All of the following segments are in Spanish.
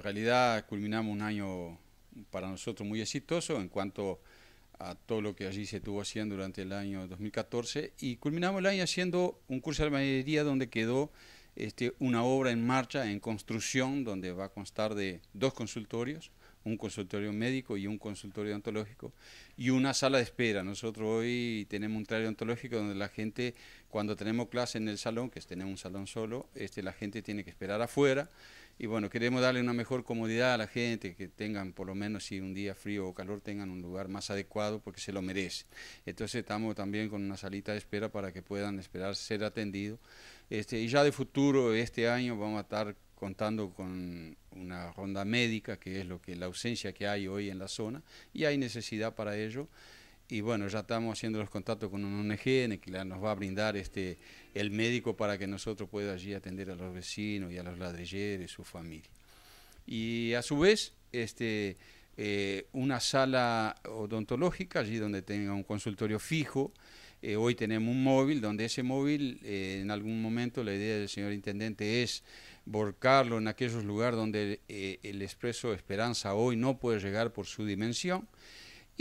en realidad culminamos un año para nosotros muy exitoso en cuanto a todo lo que allí se estuvo haciendo durante el año 2014 y culminamos el año haciendo un curso de albañilería donde quedó este, una obra en marcha, en construcción, donde va a constar de dos consultorios, un consultorio médico y un consultorio odontológico y una sala de espera. Nosotros hoy tenemos un área odontológico donde la gente, cuando tenemos clase en el salón, que es tener un salón solo, este, la gente tiene que esperar afuera y bueno, queremos darle una mejor comodidad a la gente, que tengan por lo menos si un día frío o calor, tengan un lugar más adecuado porque se lo merece. Entonces estamos también con una salita de espera para que puedan esperar ser atendidos. Este, y ya de futuro, este año vamos a estar contando con una ronda médica, que es lo que la ausencia que hay hoy en la zona, y hay necesidad para ello y bueno, ya estamos haciendo los contactos con un ONG que nos va a brindar este, el médico para que nosotros pueda allí atender a los vecinos y a los ladrilleros, su familia. Y a su vez, este, eh, una sala odontológica, allí donde tenga un consultorio fijo. Eh, hoy tenemos un móvil, donde ese móvil, eh, en algún momento, la idea del señor intendente es volcarlo en aquellos lugares donde el expreso Esperanza hoy no puede llegar por su dimensión.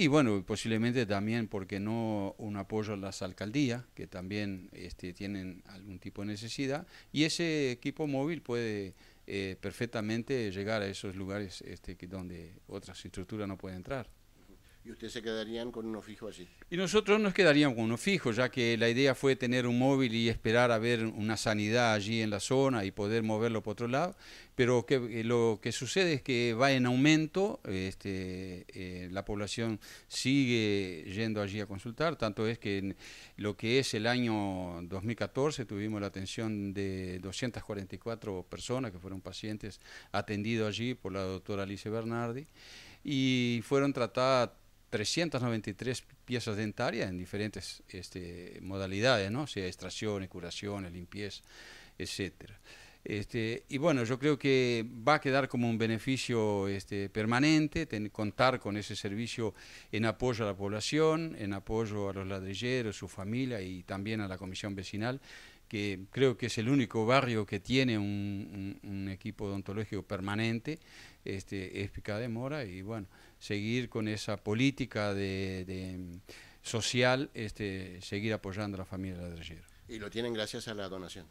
Y bueno, posiblemente también, porque no, un apoyo a las alcaldías, que también este, tienen algún tipo de necesidad, y ese equipo móvil puede eh, perfectamente llegar a esos lugares este, donde otras estructuras no pueden entrar y ustedes se quedarían con uno fijo allí. Y nosotros nos quedaríamos con uno fijo, ya que la idea fue tener un móvil y esperar a ver una sanidad allí en la zona y poder moverlo por otro lado, pero que, eh, lo que sucede es que va en aumento, este, eh, la población sigue yendo allí a consultar, tanto es que en lo que es el año 2014 tuvimos la atención de 244 personas que fueron pacientes atendidos allí por la doctora Alice Bernardi y fueron tratadas 393 piezas dentarias en diferentes este, modalidades, ¿no? sea extracción, curación, limpieza, etcétera. Este, y bueno, yo creo que va a quedar como un beneficio este, permanente contar con ese servicio en apoyo a la población, en apoyo a los ladrilleros, su familia y también a la comisión vecinal, que creo que es el único barrio que tiene un, equipo odontológico permanente, este, es Picada de Mora, y bueno, seguir con esa política mm, social, este, seguir apoyando a la familia ladrillera. Y lo tienen gracias a la donación.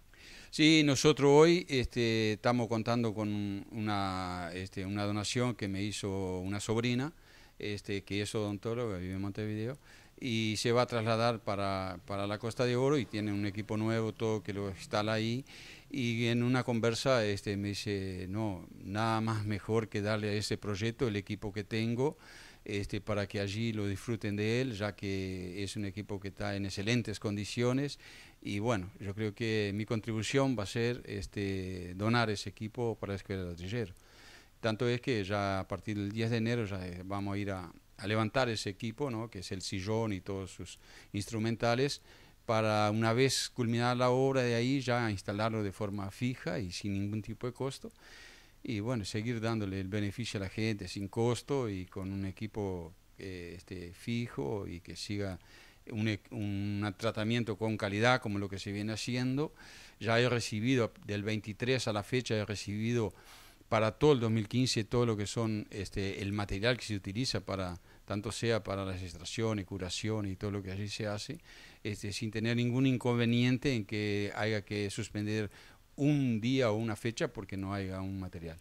Sí, nosotros hoy este, estamos contando con una, este, una donación que me hizo una sobrina, este, que es odontóloga, vive en Montevideo, y se va a trasladar para, para, la Costa de Oro y tiene un equipo nuevo, todo que lo instala ahí. Y en una conversa este, me dice, no, nada más mejor que darle a ese proyecto el equipo que tengo este, para que allí lo disfruten de él, ya que es un equipo que está en excelentes condiciones. Y bueno, yo creo que mi contribución va a ser este, donar ese equipo para la Escuela de Artillero. Tanto es que ya a partir del 10 de enero ya eh, vamos a ir a, levantar ese equipo, ¿no? que es el sillón y todos sus instrumentales, para una vez culminada la obra de ahí ya instalarlo de forma fija y sin ningún tipo de costo y bueno, seguir dándole el beneficio a la gente sin costo y con un equipo eh, este, fijo y que siga e, un, tratamiento con calidad como lo que se viene haciendo. Ya he recibido, del 23 a la fecha, he recibido para todo el 2015 todo lo que son este, el material que se utiliza para tanto sea para la registración y curación y todo lo que allí se hace, este, sin tener ningún inconveniente en que haya que suspender un día o una fecha porque no haya un material.